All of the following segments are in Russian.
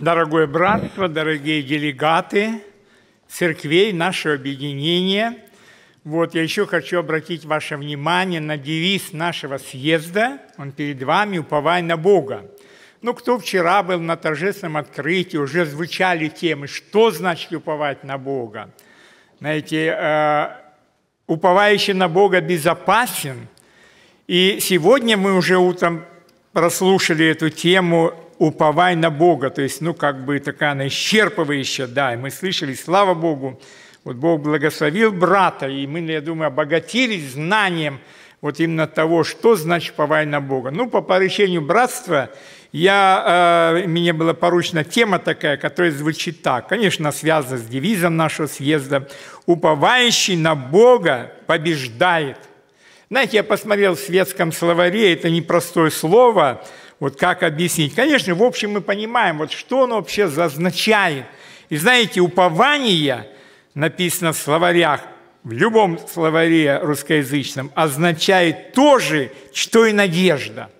Дорогое братство, дорогие делегаты церквей, наше объединение. Вот я еще хочу обратить ваше внимание на девиз нашего съезда. Он перед вами «Уповай на Бога». Ну, кто вчера был на торжественном открытии, уже звучали темы, что значит уповать на Бога. Знаете, э, уповающий на Бога безопасен. И сегодня мы уже утром прослушали эту тему уповай на Бога. То есть, ну, как бы такая она исчерпывающая, да, и мы слышали, слава Богу, вот Бог благословил брата, и мы, я думаю, обогатились знанием вот именно того, что значит «повай на Бога». Ну, по поручению братства я, э, мне была поручена тема такая, которая звучит так. Конечно, связана с девизом нашего съезда «Уповающий на Бога побеждает». Знаете, я посмотрел в светском словаре, это непростое слово – вот как объяснить? Конечно, в общем мы понимаем, вот что оно вообще означает. И знаете, упование написано в словарях, в любом словаре русскоязычном, означает то же, что и надежда.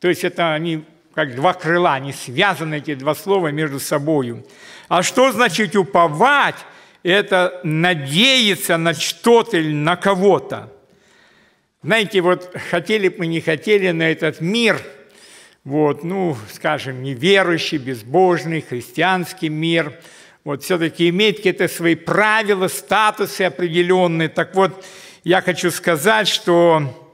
То есть это они как два крыла, они связаны, эти два слова, между собой. А что значит уповать? Это надеяться на что-то или на кого-то. Знаете, вот хотели бы мы, не хотели на этот мир – вот, ну, скажем, неверующий, безбожный, христианский мир, вот все-таки имеет какие-то свои правила, статусы определенные. Так вот, я хочу сказать, что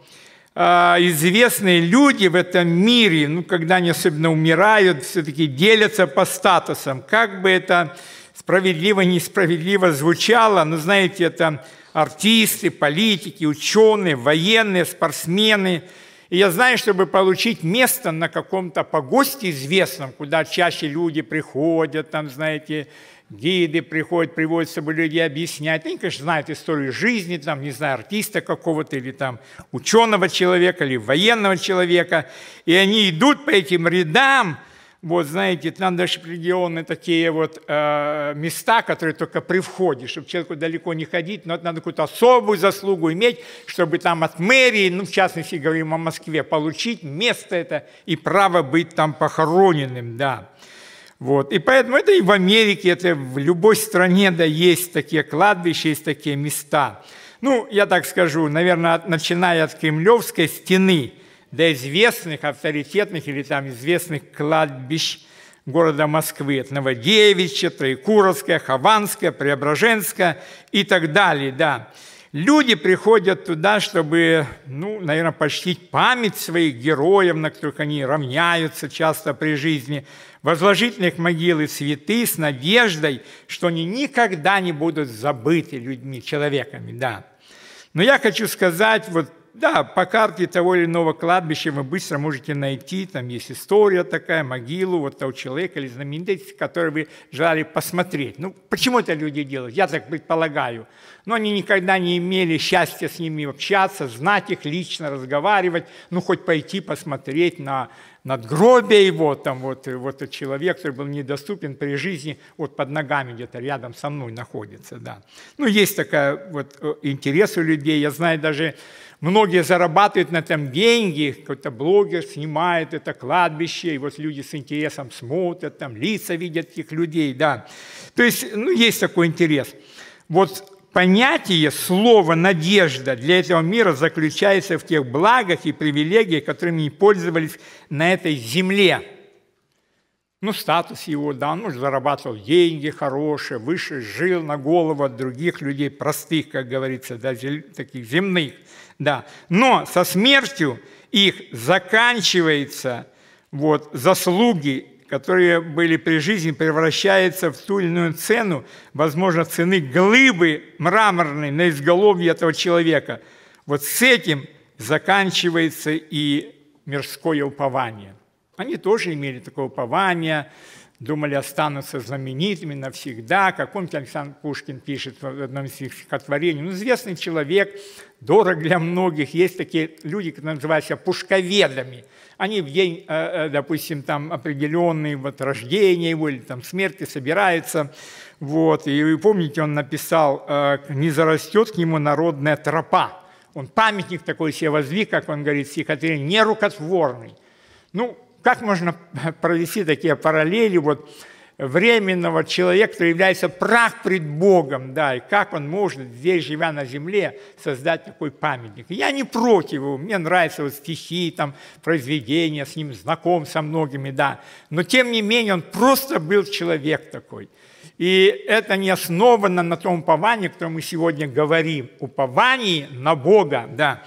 э, известные люди в этом мире, ну, когда они особенно умирают, все-таки делятся по статусам. Как бы это справедливо, несправедливо звучало, но, знаете, это артисты, политики, ученые, военные, спортсмены – и я знаю, чтобы получить место на каком-то погосте известном, куда чаще люди приходят, там, знаете, гиды приходят, приводят с собой людей объяснять. Они, конечно, знают историю жизни, там, не знаю, артиста какого-то или там ученого человека, или военного человека. И они идут по этим рядам – вот, знаете, там даже определенные такие вот э, места, которые только при входе, чтобы человеку далеко не ходить, но это надо какую-то особую заслугу иметь, чтобы там от мэрии, ну, в частности, говорим о Москве, получить место это и право быть там похороненным, да. Вот. И поэтому это и в Америке, это в любой стране, да, есть такие кладбища, есть такие места. Ну, я так скажу, наверное, начиная от Кремлевской стены – до известных авторитетных или там известных кладбищ города Москвы, от Новодевичья, Троекуровская, Хованская, Преображенская и так далее, да. Люди приходят туда, чтобы, ну, наверное, почтить память своих героев, на которых они равняются часто при жизни, возложить на их могилы цветы с надеждой, что они никогда не будут забыты людьми, человеками, да. Но я хочу сказать, вот да, по карте того или иного кладбища вы быстро можете найти, там есть история такая, могилу вот того человека или знаменитости, который вы желали посмотреть. Ну, почему это люди делают? Я так предполагаю. Но они никогда не имели счастья с ними общаться, знать их лично, разговаривать, ну, хоть пойти посмотреть на надгробие его, там вот, э, вот человек, который был недоступен при жизни, вот под ногами где-то рядом со мной находится, да. Ну, есть такая вот э, интерес у людей, я знаю даже, Многие зарабатывают на этом деньги, какой-то блогер снимает это кладбище, и вот люди с интересом смотрят, там лица видят этих людей, да. То есть, ну, есть такой интерес. Вот понятие слова «надежда» для этого мира заключается в тех благах и привилегиях, которыми они пользовались на этой земле. Ну, статус его, да, он уже зарабатывал деньги хорошие, выше жил на голову от других людей, простых, как говорится, да, таких земных, да. Но со смертью их заканчивается вот, заслуги которые были при жизни, превращается в ту или иную цену, возможно, цены глыбы мраморной на изголовье этого человека. Вот с этим заканчивается и мирское упование. Они тоже имели такое упование, думали, останутся знаменитыми навсегда. как нибудь Александр Пушкин пишет в одном из своих стихотворений. Ну, известный человек, дорог для многих. Есть такие люди, которые называются пушковедами – они в день, э, э, допустим, там определенный вот рождения его или там смерти собираются. Вот. И вы помните, он написал э, «Не зарастет к нему народная тропа». Он памятник такой себе воздвиг, как он говорит, стихотворение, нерукотворный. Ну, как можно провести такие параллели? Вот временного человека, который является прах пред Богом, да, и как он может здесь, живя на земле, создать такой памятник. Я не против его, мне нравятся вот стихи, там, произведения, с ним знаком со многими, да, но тем не менее он просто был человек такой. И это не основано на том уповании, о котором мы сегодня говорим, уповании на Бога, да.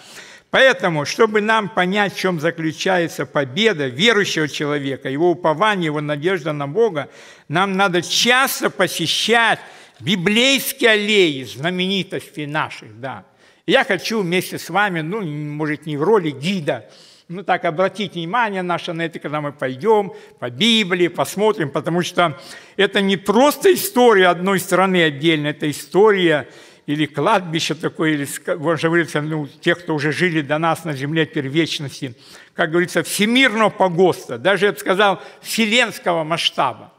Поэтому, чтобы нам понять, в чем заключается победа верующего человека, его упование, его надежда на Бога, нам надо часто посещать библейские аллеи знаменитостей наших, да. Я хочу вместе с вами, ну, может, не в роли гида, ну так обратить внимание наше на это, когда мы пойдем по Библии, посмотрим, потому что это не просто история одной страны отдельно, это история или кладбище такое, или, же говорится, ну, те, кто уже жили до нас на земле первечности, как говорится, всемирного погоста, даже, я бы сказал, вселенского масштаба.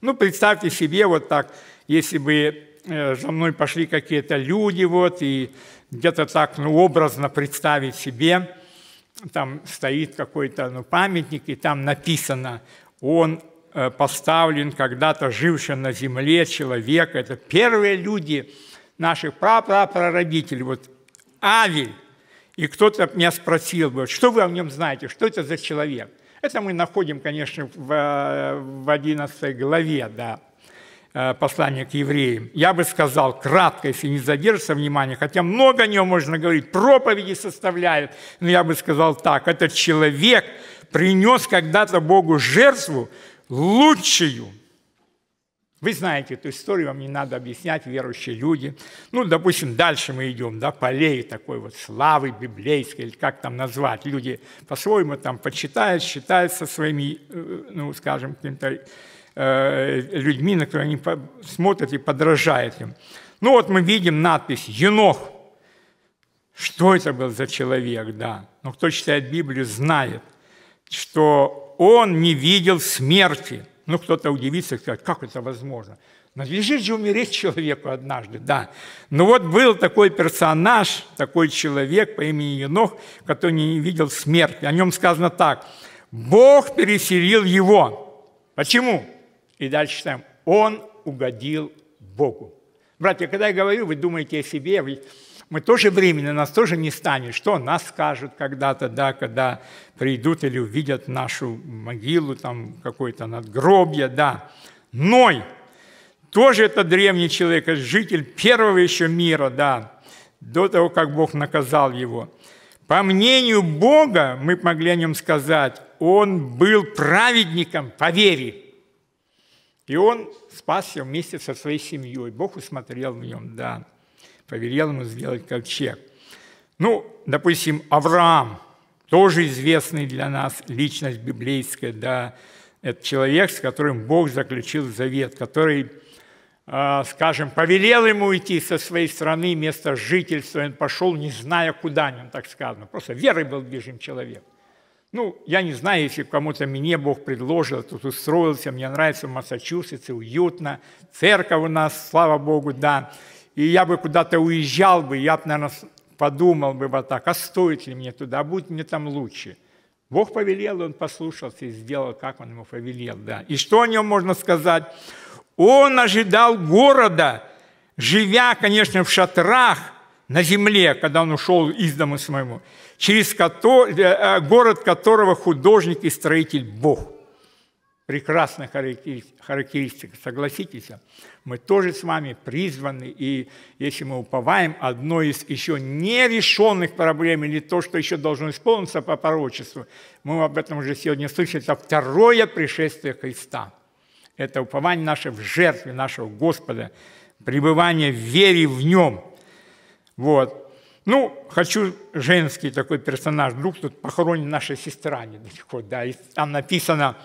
Ну, представьте себе вот так, если бы э, за мной пошли какие-то люди, вот, и где-то так, ну, образно представить себе, там стоит какой-то ну, памятник, и там написано, он э, поставлен когда-то жившим на земле человек, это первые люди, наших прапрапрародителей, вот Авель. И кто-то меня спросил бы, что вы о нем знаете, что это за человек? Это мы находим, конечно, в, э, в 11 главе, да, э, послания к евреям. Я бы сказал кратко, если не задержится внимание, хотя много о нем можно говорить, проповеди составляют, но я бы сказал так, этот человек принес когда-то Богу жертву лучшую, вы знаете эту историю, вам не надо объяснять, верующие люди. Ну, допустим, дальше мы идем, да, полей такой вот славы библейской, или как там назвать. Люди по-своему там почитают, считают со своими, э, ну, скажем, какими то э, людьми, на которые они смотрят и подражают им. Ну, вот мы видим надпись «Енох». Что это был за человек, да? Но кто читает Библию, знает, что он не видел смерти – ну, кто-то удивится и скажет, как это возможно? Надлежит же умереть человеку однажды, да. Но ну, вот был такой персонаж, такой человек по имени Енох, который не видел смерти. О нем сказано так. Бог переселил его. Почему? И дальше читаем. Он угодил Богу. Братья, когда я говорю, вы думаете о себе, вы мы тоже временно, нас тоже не станет. Что нас скажут когда-то, да, когда придут или увидят нашу могилу, там какое-то надгробье, да. Ной, тоже это древний человек, житель первого еще мира, да, до того, как Бог наказал его. По мнению Бога, мы могли о нем сказать, он был праведником по вере. И он спасся вместе со своей семьей. Бог усмотрел в нем, да повелел ему сделать ковчег. Ну, допустим, Авраам, тоже известный для нас личность библейская, да, это человек, с которым Бог заключил завет, который, а, скажем, повелел ему уйти со своей страны, место жительства, он пошел, не зная, куда нем так сказано, просто верой был движим человек. Ну, я не знаю, если кому-то мне Бог предложил, тут устроился, мне нравится в Массачусетсе, уютно, церковь у нас, слава Богу, да, и я бы куда-то уезжал бы, я бы, наверное, подумал бы вот так, а стоит ли мне туда, будет мне там лучше. Бог повелел, он послушался и сделал, как он ему повелел. Да. И что о нем можно сказать? Он ожидал города, живя, конечно, в шатрах на земле, когда он ушел из дома своему, через который, э, э, город которого художник и строитель Бог – прекрасных характеристик, согласитесь, мы тоже с вами призваны, и если мы уповаем одной из еще нерешенных проблем или то, что еще должно исполниться по пророчеству, мы об этом уже сегодня слышали, это второе пришествие Христа. Это упование наше в жертве нашего Господа, пребывание в вере в Нем. Вот. Ну, хочу женский такой персонаж, вдруг тут похоронена наша сестра недалеко, да, и там написано,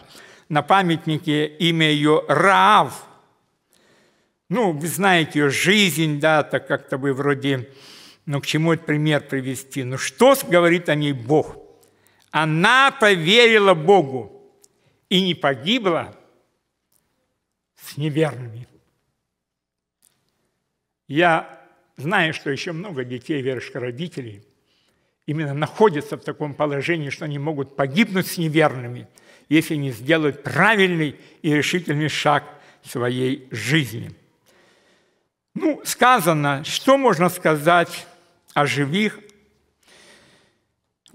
на памятнике имя ее Раав. Ну, вы знаете ее жизнь, да, так как-то вы вроде, ну, к чему этот пример привести? Ну, что говорит о ней Бог? Она поверила Богу и не погибла с неверными. Я знаю, что еще много детей верующих родителей именно находятся в таком положении, что они могут погибнуть с неверными – если не сделать правильный и решительный шаг в своей жизни. Ну, сказано, что можно сказать о живых,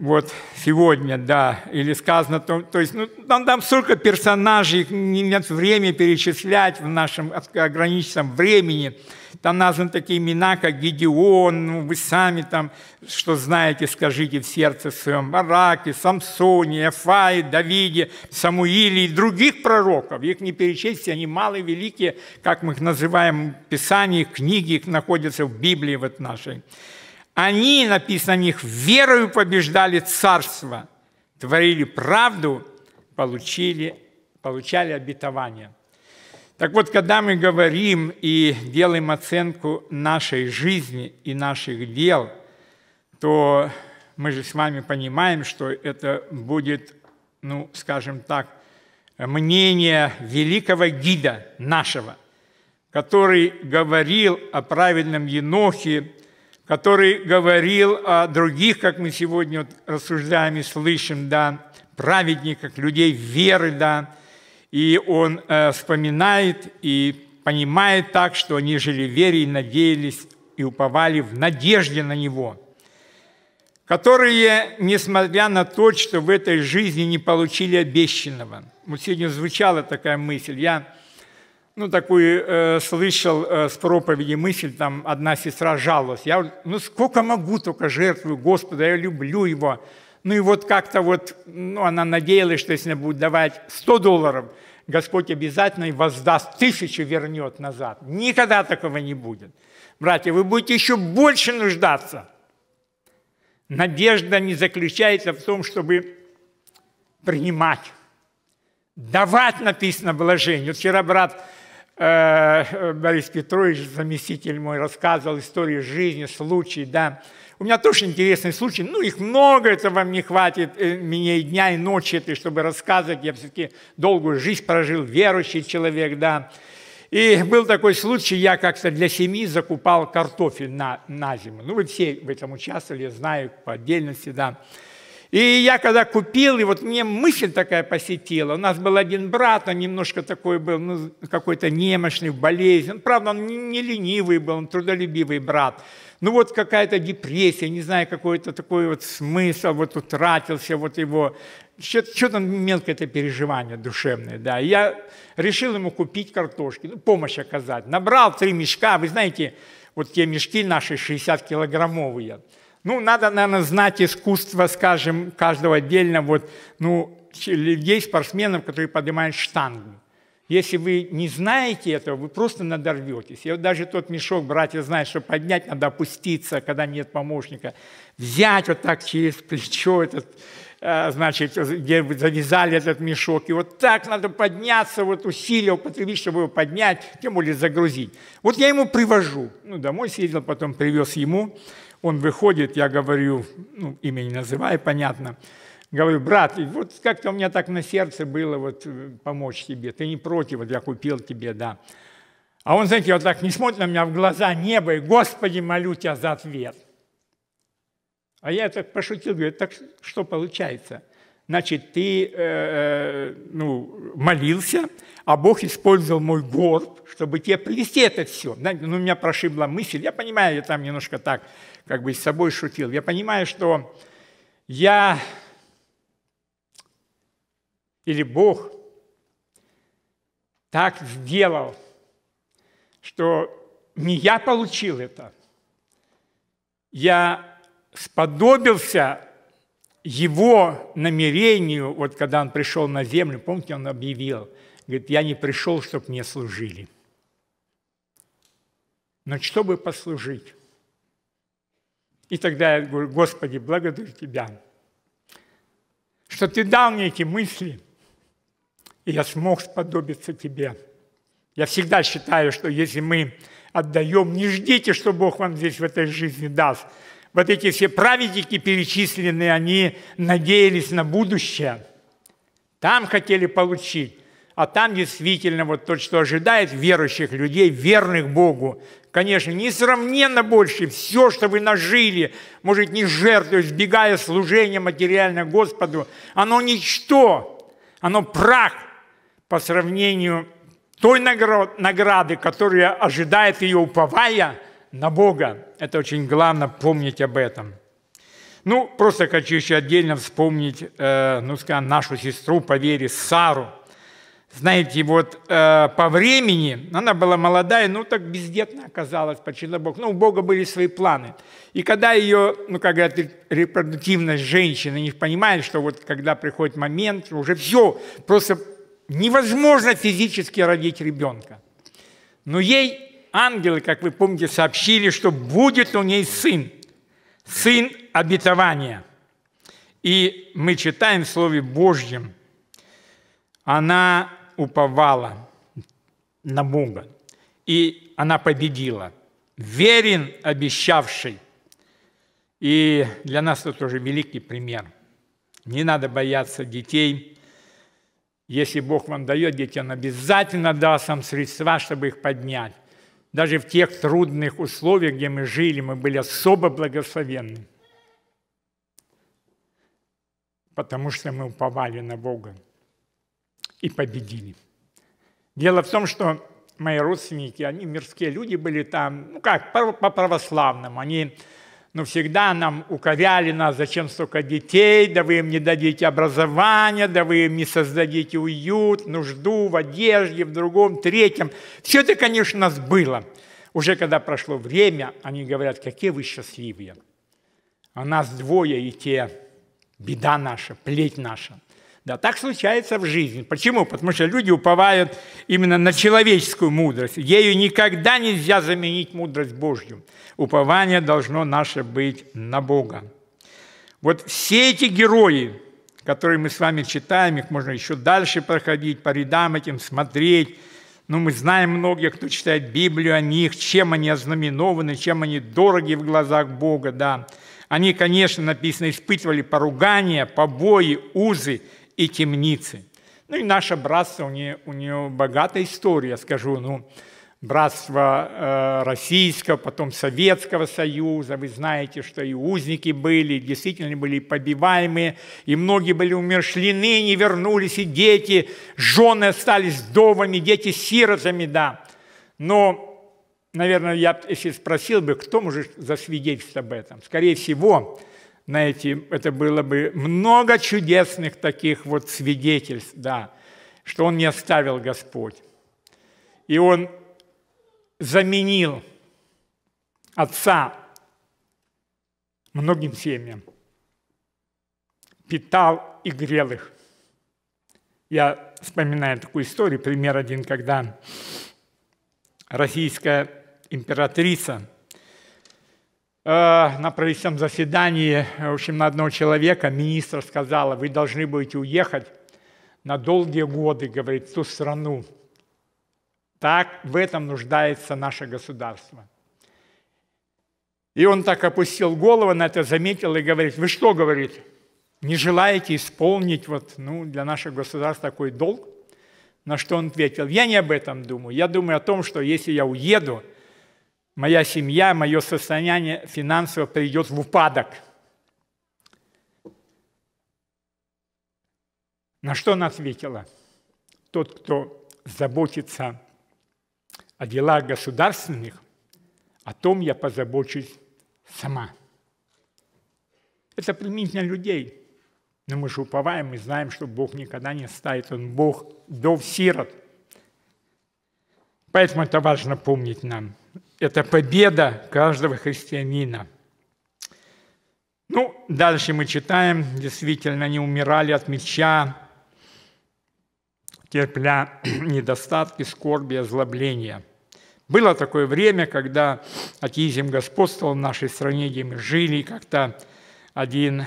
вот сегодня, да, или сказано, то, то есть, ну, там, там столько персонажей, их нет времени перечислять в нашем ограниченном времени. Там названы такие имена, как Гедеон, ну, вы сами там, что знаете, скажите в сердце своем, Бараке, Самсоне, Эфае, Давиде, Самуиле и других пророков. Их не перечесть, они малые, великие, как мы их называем в Писании, книги их находятся в Библии вот нашей. Они, написано о них, верою побеждали царство, творили правду, получили, получали обетование. Так вот, когда мы говорим и делаем оценку нашей жизни и наших дел, то мы же с вами понимаем, что это будет, ну, скажем так, мнение великого гида нашего, который говорил о праведном Енохе, который говорил о других, как мы сегодня вот рассуждаем и слышим, да, праведниках, людей веры, да, и он э, вспоминает и понимает так, что они жили в вере и надеялись и уповали в надежде на Него, которые, несмотря на то, что в этой жизни не получили обещанного. Вот сегодня звучала такая мысль. Я ну, такую э, слышал э, с проповеди мысль, там одна сестра жалась. Я, ну, сколько могу, только жертвую Господу, я люблю Его. Ну, и вот как-то вот, ну, она надеялась, что если она будет давать 100 долларов, Господь обязательно и воздаст, тысячу вернет назад. Никогда такого не будет. Братья, вы будете еще больше нуждаться. Надежда не заключается в том, чтобы принимать. Давать написано блажение. Вот вчера брат Э, Борис Петрович, заместитель мой, рассказывал истории жизни, случаи, да. У меня тоже интересный случай, ну их много, это вам не хватит, э, мне и дня, и ночи, это, чтобы рассказывать, я все-таки долгую жизнь прожил, верующий человек, да. И был такой случай, я как-то для семьи закупал картофель на, на зиму. Ну, вы все в этом участвовали, я знаю, по отдельности, да. И я когда купил, и вот мне мысль такая посетила. У нас был один брат, он немножко такой был, ну, какой-то немощный, в болезнь. Правда, он не ленивый был, он трудолюбивый брат. Ну вот какая-то депрессия, не знаю, какой-то такой вот смысл, вот утратился вот его. Что-то мелкое это переживание душевное, да. И я решил ему купить картошки, ну, помощь оказать. Набрал три мешка, вы знаете, вот те мешки наши 60-килограммовые – ну, надо, наверное, знать искусство, скажем, каждого отдельно. Вот, ну, людей, спортсменов, которые поднимают штангу. Если вы не знаете этого, вы просто надорветесь. И вот даже тот мешок, братья, знают, что поднять надо опуститься, когда нет помощника. Взять вот так через плечо этот, э, значит, где вы завязали этот мешок. И вот так надо подняться, вот усилия употребить, чтобы его поднять, тем более загрузить. Вот я ему привожу. Ну, домой съездил, потом привез ему. Он выходит, я говорю, ну, имя не называя, понятно, говорю, брат, вот как-то у меня так на сердце было вот э, помочь тебе, ты не против, вот я купил тебе, да. А он, знаете, вот так не смотрит на меня в глаза небо и, Господи, молю тебя за ответ. А я так пошутил, говорю, так что получается – значит, ты э, э, ну, молился, а Бог использовал мой горб, чтобы тебе привести это все. Ну, меня прошибла мысль. Я понимаю, я там немножко так как бы с собой шутил. Я понимаю, что я или Бог так сделал, что не я получил это, я сподобился его намерению, вот когда он пришел на землю, помните, он объявил, говорит, я не пришел, чтобы мне служили. Но чтобы послужить. И тогда я говорю, Господи, благодарю Тебя, что Ты дал мне эти мысли, и я смог сподобиться Тебе. Я всегда считаю, что если мы отдаем, не ждите, что Бог вам здесь в этой жизни даст – вот эти все праведники перечисленные, они надеялись на будущее, там хотели получить, а там действительно вот то, что ожидает верующих людей, верных Богу, конечно, несравненно больше все, что вы нажили, может, не жертвуя, сбегая служения материально Господу, оно ничто, оно прах по сравнению той награды, которая ожидает ее уповая – на Бога. Это очень главное помнить об этом. Ну, просто хочу еще отдельно вспомнить, э, ну, скажем, нашу сестру по вере Сару. Знаете, вот э, по времени она была молодая, ну, так бездетна оказалась, почему Бог. Ну, у Бога были свои планы. И когда ее, ну, как говорят, репродуктивность женщины не понимает, что вот когда приходит момент, уже все, просто невозможно физически родить ребенка. Но ей ангелы, как вы помните, сообщили, что будет у ней сын, сын обетования. И мы читаем в Слове Божьем, она уповала на Бога, и она победила. Верен обещавший. И для нас это тоже великий пример. Не надо бояться детей. Если Бог вам дает дети, Он обязательно даст вам средства, чтобы их поднять. Даже в тех трудных условиях, где мы жили, мы были особо благословенны, потому что мы уповали на Бога и победили. Дело в том, что мои родственники, они мирские люди были там, ну как, по-православному, они но «Ну, всегда нам уковяли нас, зачем столько детей, да вы им не дадите образования, да вы им не создадите уют, нужду в одежде, в другом, третьем. Все это, конечно, у нас было. Уже когда прошло время, они говорят, какие вы счастливые. А нас двое, и те беда наша, плеть наша – да, так случается в жизни. Почему? Потому что люди уповают именно на человеческую мудрость. Ею никогда нельзя заменить мудрость Божью. Упование должно наше быть на Бога. Вот все эти герои, которые мы с вами читаем, их можно еще дальше проходить, по рядам этим смотреть. Ну, мы знаем многих, кто читает Библию о них, чем они ознаменованы, чем они дороги в глазах Бога, да. Они, конечно, написано, испытывали поругания, побои, узы – и темницы. Ну и наше братство, у нее, у нее богатая история, скажу, ну, братство э, российского, потом Советского Союза. Вы знаете, что и узники были, действительно были побиваемые, и многие были умершлены, не вернулись, и дети, жены остались вдовами, дети сиротами, да. Но, наверное, я если спросил бы, кто может засвидетельствовать об этом? Скорее всего, на эти, это было бы много чудесных таких вот свидетельств, да, что он не оставил Господь. И он заменил отца многим семьям, питал и грел их. Я вспоминаю такую историю, пример один, когда российская императрица – Э, на правительственном заседании, э, в общем, на одного человека министр сказала, вы должны будете уехать на долгие годы, говорит, в ту страну. Так в этом нуждается наше государство. И он так опустил голову, на это заметил и говорит, вы что, говорит, не желаете исполнить вот, ну, для нашего государства такой долг? На что он ответил, я не об этом думаю, я думаю о том, что если я уеду – моя семья, мое состояние финансово придет в упадок. На что она ответила? Тот, кто заботится о делах государственных, о том я позабочусь сама. Это применительно людей. Но мы же уповаем и знаем, что Бог никогда не ставит. Он Бог дов сирот. Поэтому это важно помнить нам – это победа каждого христианина. Ну, дальше мы читаем, действительно, они умирали от меча, терпля недостатки, скорби, озлобления. Было такое время, когда атеизм господствовал в нашей стране, где мы жили, как-то один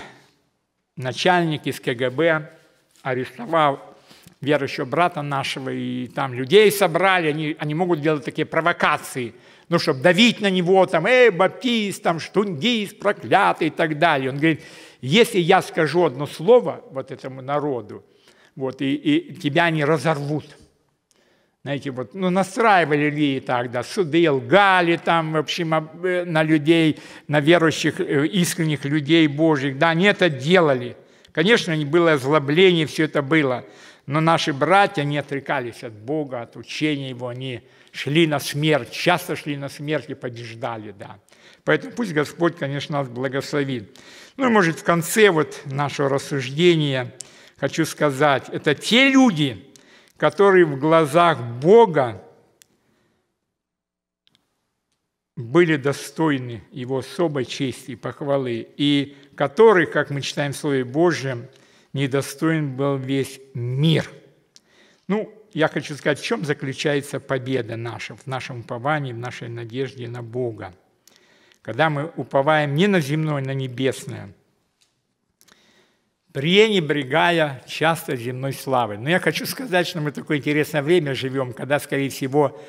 начальник из КГБ арестовал верующего брата нашего, и там людей собрали, они, они могут делать такие провокации, ну, чтобы давить на него, там, эй, баптист, там, штундист, проклятый и так далее. Он говорит, если я скажу одно слово вот этому народу, вот, и, и тебя они разорвут. Знаете, вот, ну, настраивали ли тогда да, суды лгали там, в общем, э, на людей, на верующих, э, искренних людей Божьих, да, они это делали. Конечно, было озлобление, все это было – но наши братья не отрекались от Бога, от учения Его, они шли на смерть, часто шли на смерть и побеждали, да. Поэтому пусть Господь, конечно, нас благословит. Ну и, может, в конце вот нашего рассуждения хочу сказать, это те люди, которые в глазах Бога были достойны Его особой чести и похвалы, и которые, как мы читаем в Слове Божьем, – недостоин был весь мир. Ну, я хочу сказать, в чем заключается победа наша, в нашем уповании, в нашей надежде на Бога. Когда мы уповаем не на земное, на небесное, пренебрегая часто земной славой. Но я хочу сказать, что мы такое интересное время живем, когда, скорее всего,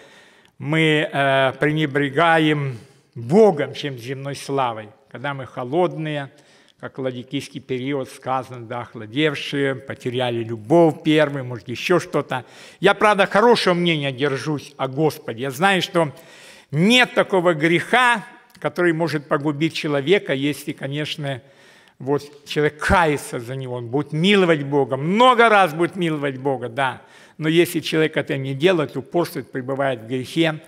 мы э, пренебрегаем Богом, чем земной славой, когда мы холодные – как ладикийский период сказано, да, охладевшие, потеряли любовь первый, может, еще что-то. Я, правда, хорошего мнения держусь о Господе. Я знаю, что нет такого греха, который может погубить человека, если, конечно, вот человек кается за него, он будет миловать Бога, много раз будет миловать Бога, да. Но если человек это не делает, упорствует, пребывает в грехе,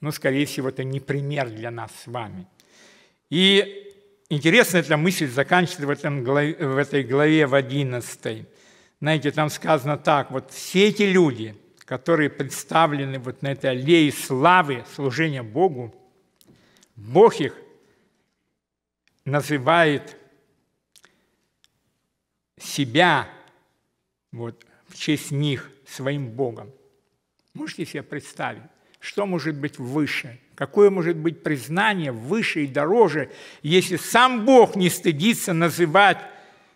ну, скорее всего, это не пример для нас с вами. И Интересная эта мысль заканчивается в, этом главе, в этой главе в 11. Знаете, там сказано так, вот все эти люди, которые представлены вот на этой аллее славы служения Богу, Бог их называет себя вот, в честь них своим Богом. Можете себе представить? Что может быть выше? Какое может быть признание выше и дороже, если сам Бог не стыдится называть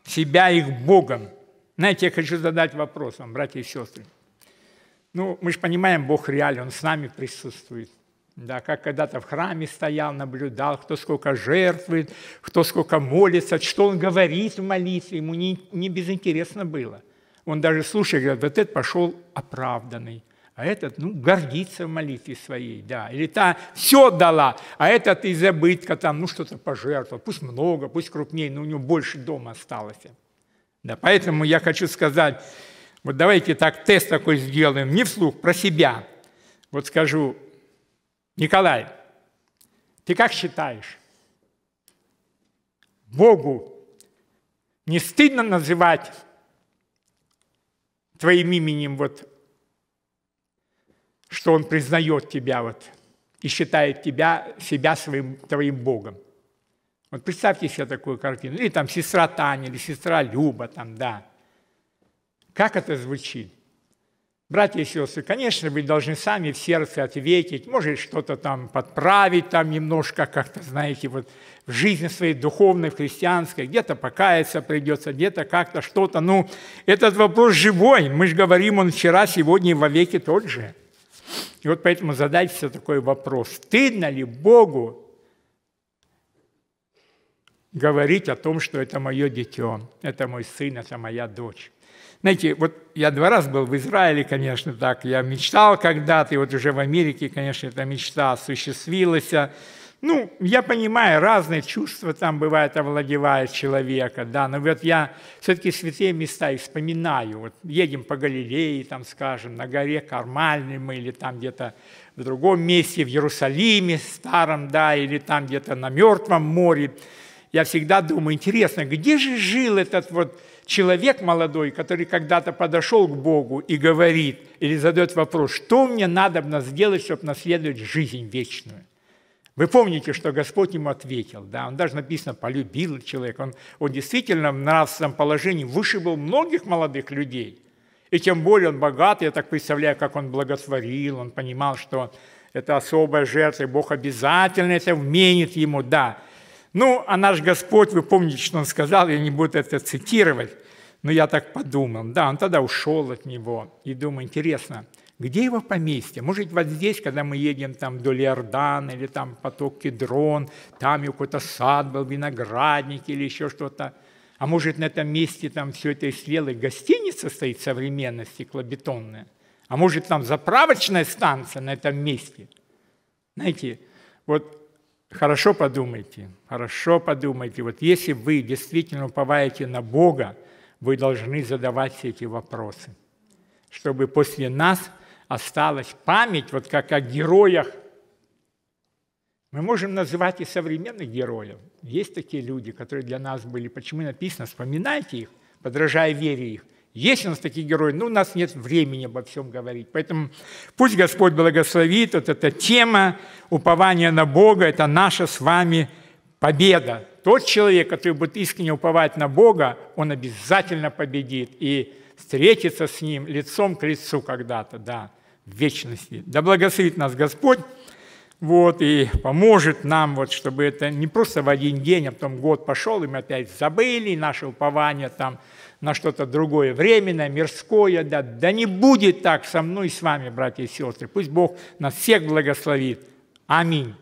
себя их Богом? Знаете, я хочу задать вопрос вам, братья и сестры. Ну, мы же понимаем, Бог реален, Он с нами присутствует. Да, как когда-то в храме стоял, наблюдал, кто сколько жертвует, кто сколько молится, что он говорит в молитве, ему не, не безинтересно было. Он даже слушает, говорит, вот этот пошел оправданный, а этот, ну, гордится в молитве своей, да. Или та все дала, а этот из там, ну, что-то пожертвовал. Пусть много, пусть крупнее, но у него больше дома осталось. Да, поэтому я хочу сказать, вот давайте так тест такой сделаем, не вслух, про себя. Вот скажу, Николай, ты как считаешь, Богу не стыдно называть твоим именем вот что Он признает тебя вот и считает тебя, себя своим, твоим Богом. Вот представьте себе такую картину. Или там сестра Таня, или сестра Люба, там, да. Как это звучит? Братья и сестры, конечно, вы должны сами в сердце ответить, может, что-то там подправить там немножко, как-то, знаете, вот в жизни своей духовной, в христианской, где-то покаяться придется, где-то как-то что-то. Ну, этот вопрос живой, мы же говорим, он вчера, сегодня и вовеки тот же. И вот поэтому задать все такой вопрос. Стыдно ли Богу говорить о том, что это мое дитё, это мой сын, это моя дочь? Знаете, вот я два раза был в Израиле, конечно, так. Я мечтал когда-то, и вот уже в Америке, конечно, эта мечта осуществилась. Ну, я понимаю, разные чувства там бывают овладевают человека, да, но вот я все-таки святые места вспоминаю. Вот едем по Галилее, там, скажем, на горе Кармальной мы или там где-то в другом месте, в Иерусалиме старом, да, или там где-то на Мертвом море. Я всегда думаю, интересно, где же жил этот вот человек молодой, который когда-то подошел к Богу и говорит или задает вопрос, что мне надо сделать, чтобы наследовать жизнь вечную? Вы помните, что Господь ему ответил, да, он даже написано «полюбил человека», он, он действительно в нравственном положении выше был многих молодых людей, и тем более он богат, я так представляю, как он благотворил, он понимал, что это особая жертва, и Бог обязательно это вменит ему, да. Ну, а наш Господь, вы помните, что он сказал, я не буду это цитировать, но я так подумал, да, он тогда ушел от него, и думаю, интересно – где его поместье? Может, вот здесь, когда мы едем там вдоль Иордан или там поток Кедрон, там какой-то сад был, виноградник или еще что-то. А может, на этом месте там все это и гостиница стоит современная, стеклобетонная. А может, там заправочная станция на этом месте. Знаете, вот хорошо подумайте, хорошо подумайте. Вот если вы действительно уповаете на Бога, вы должны задавать все эти вопросы, чтобы после нас осталась память, вот как о героях. Мы можем называть и современных героев. Есть такие люди, которые для нас были. Почему написано, вспоминайте их, подражая вере их. Есть у нас такие герои, но ну, у нас нет времени обо всем говорить. Поэтому пусть Господь благословит. Вот эта тема упования на Бога – это наша с вами победа. Тот человек, который будет искренне уповать на Бога, он обязательно победит и встретится с ним лицом к лицу когда-то, да вечности. Да благословит нас Господь, вот, и поможет нам, вот, чтобы это не просто в один день, а потом год пошел, и мы опять забыли, и наше упование там на что-то другое, временное, мирское, да, да не будет так со мной и с вами, братья и сестры. Пусть Бог нас всех благословит. Аминь.